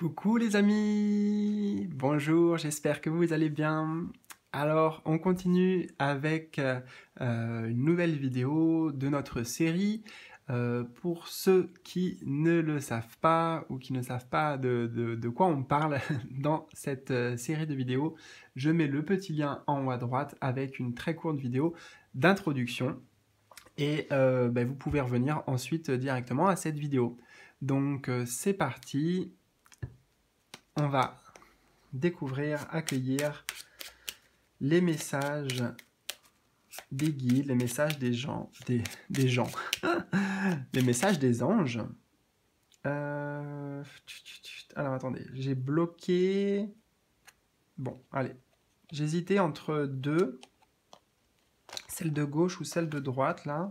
Coucou les amis, bonjour, j'espère que vous allez bien. Alors on continue avec euh, euh, une nouvelle vidéo de notre série. Euh, pour ceux qui ne le savent pas ou qui ne savent pas de, quoi on parle dans cette série de vidéos, je mets le petit lien en haut à droite avec une très courte vidéo d'introduction et ben, vous pouvez revenir ensuite directement à cette vidéo. Donc c'est parti, on va découvrir, accueillir les messages des guides, les messages des gens, des, gens, les messages des anges. Euh, Alors attendez, j'ai bloqué. Bon, allez, j'hésitais entre deux, celle de gauche ou celle de droite là.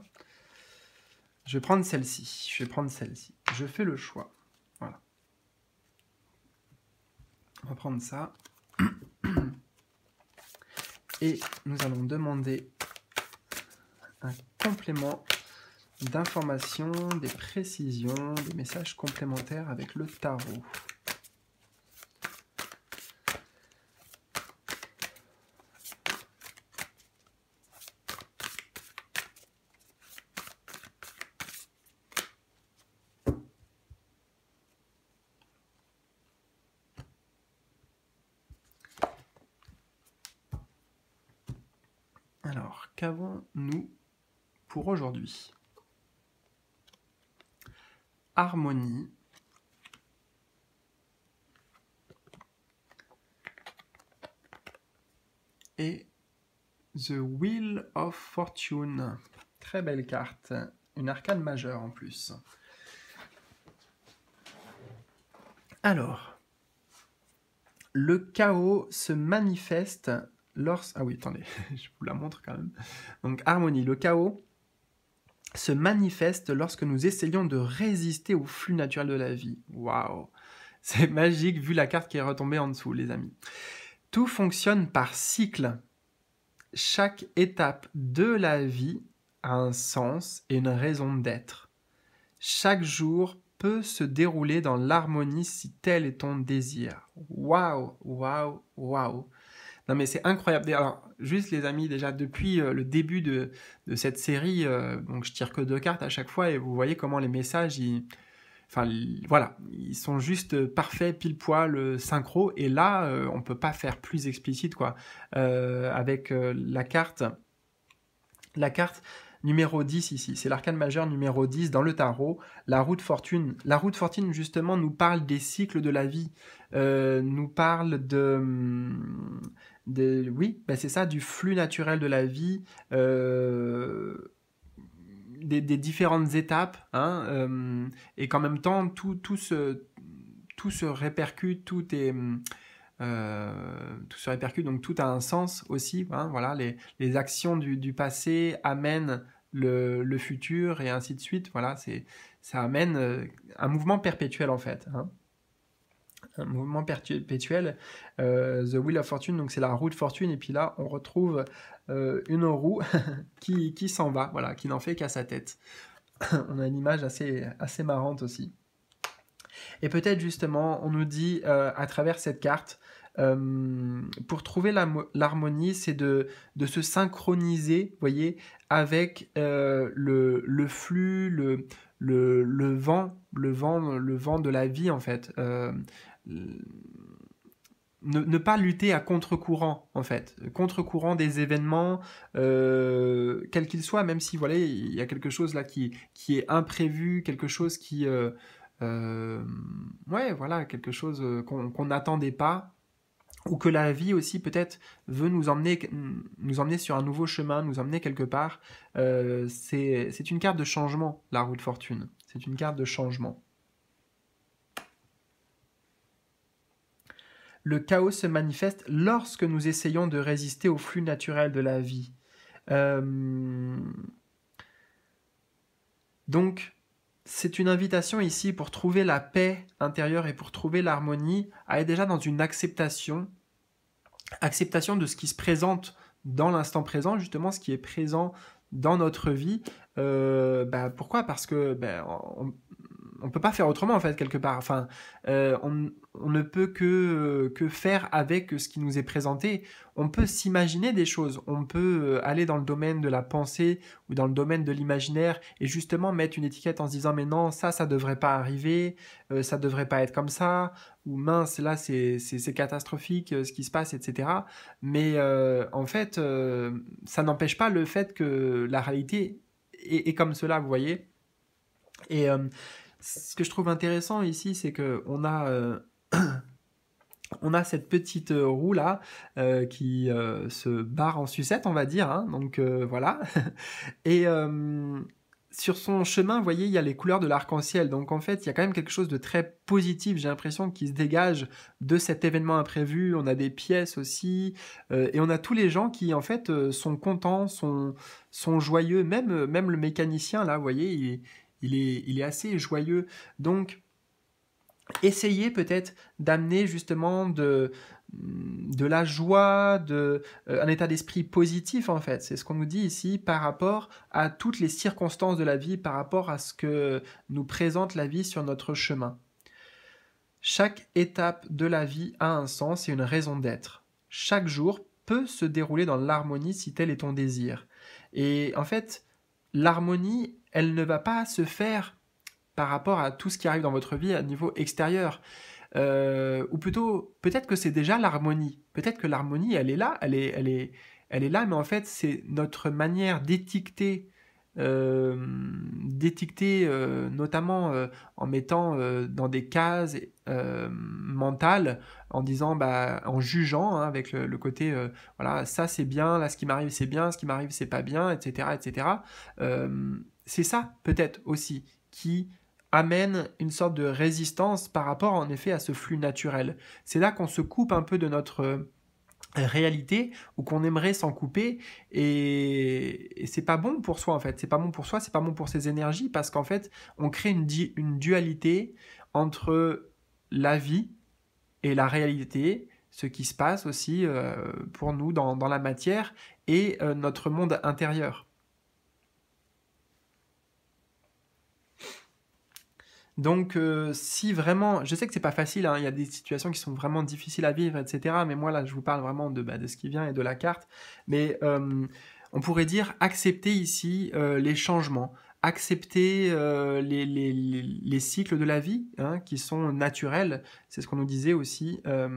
Je vais prendre celle-ci. Je vais prendre celle-ci. Je fais le choix. On va prendre ça. Et nous allons demander un complément d'informations, des précisions, des messages complémentaires avec le tarot. Alors, qu'avons-nous pour aujourd'hui Harmonie. Et The Wheel of Fortune. Très belle carte. Une arcade majeure en plus. Alors, le chaos se manifeste ah oui, attendez, je vous la montre quand même. Donc harmonie, le chaos se manifeste lorsque nous essayons de résister au flux naturel de la vie. Waouh C'est magique vu la carte qui est retombée en dessous, les amis. Tout fonctionne par cycle. Chaque étape de la vie a un sens et une raison d'être. Chaque jour peut se dérouler dans l'harmonie si tel est ton désir. Waouh, waouh, waouh. Non, mais c'est incroyable. Alors, juste les amis, déjà depuis euh, le début de, cette série, euh, donc je tire que deux cartes à chaque fois et vous voyez comment les messages, ils, enfin voilà, ils sont juste euh, parfaits, pile poil, synchro. Et là, on on peut pas faire plus explicite quoi. avec la carte, la carte numéro 10 ici. C'est l'arcane majeur numéro 10 dans le tarot, la route fortune. La route fortune, justement, nous parle des cycles de la vie, nous parle de, hum, oui, ben c'est ça, du flux naturel de la vie, euh, des, différentes étapes, hein, euh, et qu'en même temps, tout, tout, se, tout se répercute, tout est... Euh, tout se répercute, donc tout a un sens aussi. Hein, voilà, les, les actions du, du, passé amènent le, le futur et ainsi de suite. Voilà, c'est ça amène un mouvement perpétuel en fait. Hein un mouvement perpétuel. Euh, the Wheel of Fortune, donc c'est la roue de fortune, et puis là on retrouve euh, une roue qui, qui s'en va, voilà, qui n'en fait qu'à sa tête. on a une image assez, assez marrante aussi. Et peut-être justement, on nous dit euh, à travers cette carte, pour trouver l'harmonie, c'est de, de, se synchroniser, voyez, avec le, le flux, le, le, vent, le vent, le vent de la vie en fait ne, pas lutter à contre-courant, en fait. Contre-courant des événements, euh, quels qu'ils soient, même si, voilà, il y a quelque chose là qui, qui est imprévu, quelque chose qui... Euh, euh, ouais, voilà, quelque chose euh, qu'on n'attendait pas, ou que la vie aussi peut-être veut nous emmener, nous emmener sur un nouveau chemin, nous emmener quelque part. C'est une carte de changement, la roue de fortune. C'est une carte de changement. le chaos se manifeste lorsque nous essayons de résister au flux naturel de la vie. Euh, donc, c'est une invitation ici pour trouver la paix intérieure et pour trouver l'harmonie, à être déjà dans une acceptation, acceptation de ce qui se présente dans l'instant présent, justement ce qui est présent dans notre vie. Euh, bah, pourquoi Parce que bah, on peut pas faire autrement en fait quelque part. Enfin, euh, on, ne peut que que faire avec ce qui nous est présenté. On peut s'imaginer des choses. On peut euh, aller dans le domaine de la pensée ou dans le domaine de l'imaginaire et justement mettre une étiquette en se disant mais non ça ça devrait pas arriver, Ça euh, ça devrait pas être comme ça ou mince là c'est c'est catastrophique ce qui se passe etc. Mais en fait ça n'empêche pas le fait que la réalité est, comme cela vous voyez. Et ce que je trouve intéressant ici, c'est que on a euh, on a cette petite euh, roue là euh, qui se barre en sucette, on va dire. Hein. donc voilà. Et sur son chemin, vous voyez, il y a les couleurs de l'arc-en-ciel. Donc en fait, il y a quand même quelque chose de très positif, j'ai l'impression, qui se dégage de cet événement imprévu. On a des pièces aussi. et on a tous les gens qui, en fait, sont contents, sont, sont joyeux. Même, même le mécanicien, là, vous voyez, il, il est, assez joyeux. Donc, essayez peut-être d'amener justement de, de la joie, de, euh, un état d'esprit positif en fait. C'est ce qu'on nous dit ici par rapport à toutes les circonstances de la vie, par rapport à ce que nous présente la vie sur notre chemin. Chaque étape de la vie a un sens et une raison d'être. Chaque jour peut se dérouler dans l'harmonie si tel est ton désir. Et en fait, l'harmonie elle ne va pas se faire par rapport à tout ce qui arrive dans votre vie à niveau extérieur. Euh, ou plutôt, peut-être que c'est déjà l'harmonie. Peut-être que l'harmonie, elle est là, elle est, elle est, elle est là, mais en fait, c'est notre manière d'étiqueter euh, euh, notamment euh, en mettant euh, dans des cases mentales, en disant, bah, en jugeant hein, avec le, le côté, voilà, ça c'est bien, là ce qui m'arrive c'est bien, ce qui m'arrive c'est pas bien, etc., etc. c'est ça peut-être aussi qui amène une sorte de résistance par rapport en effet à ce flux naturel. C'est là qu'on se coupe un peu de notre réalité ou qu'on aimerait s'en couper et, et c'est pas bon pour soi en fait. C'est pas bon pour soi, c'est pas bon pour ses énergies parce qu'en fait, on crée une, une dualité entre la vie et la réalité, ce qui se passe aussi euh, pour nous dans, la matière et euh, notre monde intérieur. Donc, euh, si vraiment, je sais que c'est pas facile, hein, il y a des situations qui sont vraiment difficiles à vivre, etc. Mais moi là, je vous parle vraiment de, bah, de ce qui vient et de la carte. Mais on pourrait dire accepter ici euh, les changements, accepter euh, les, cycles de la vie hein, qui sont naturels. C'est ce qu'on nous disait aussi. Euh,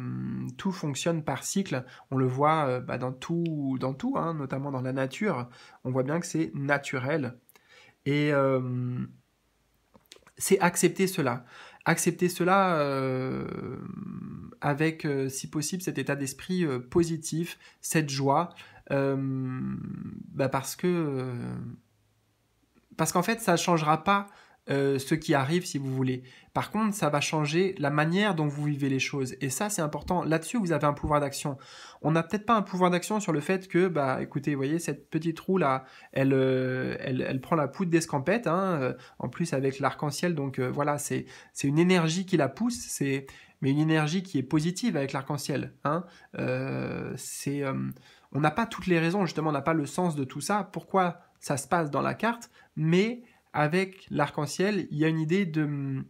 tout fonctionne par cycle. On le voit bah, dans tout, dans tout hein, notamment dans la nature. On voit bien que c'est naturel. Et c'est accepter cela. Accepter cela avec, si possible, cet état d'esprit positif, cette joie, euh, bah parce que euh, parce qu'en fait ça changera pas euh, ce qui arrive si vous voulez. Par contre, ça va changer la manière dont vous vivez les choses. Et ça, c'est important. Là-dessus, vous avez un pouvoir d'action. On n'a peut-être pas un pouvoir d'action sur le fait que, bah, écoutez, vous voyez, cette petite roue-là, elle, elle, elle, prend la poudre d'escampette, hein, en plus avec l'arc-en-ciel. Donc voilà, c'est une énergie qui la pousse, c'est mais une énergie qui est positive avec l'arc-en-ciel. Hein, c'est on n'a pas toutes les raisons, justement, on n'a pas le sens de tout ça, pourquoi ça se passe dans la carte, mais avec l'arc-en-ciel, il y a une idée de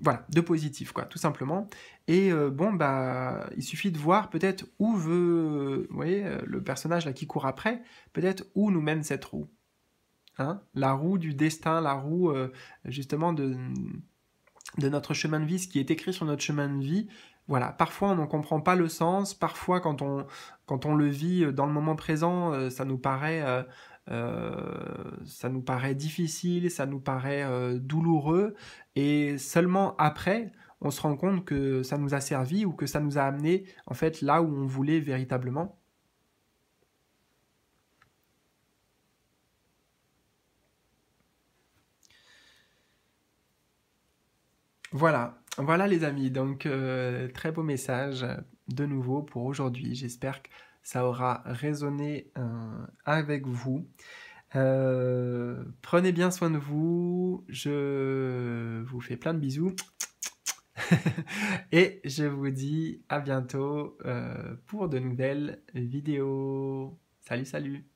voilà, de positif, quoi, tout simplement. Et euh, bon, bah, il suffit de voir peut-être où veut, vous voyez, euh, le personnage là qui court après, peut-être où nous mène cette roue. Hein la roue du destin, la roue euh, justement de, de notre chemin de vie, ce qui est écrit sur notre chemin de vie, voilà, parfois on n'en comprend pas le sens, parfois quand on, quand on le vit euh, dans le moment présent, euh, ça nous paraît, euh, ça nous paraît difficile, ça nous paraît douloureux, et seulement après, on se rend compte que ça nous a servi ou que ça nous a amené en fait là où on voulait véritablement. Voilà, voilà les amis, donc euh, très beau message euh, de nouveau pour aujourd'hui. J'espère que ça aura résonné euh, avec vous. prenez bien soin de vous, je vous fais plein de bisous et je vous dis à bientôt pour de nouvelles vidéos. Salut, salut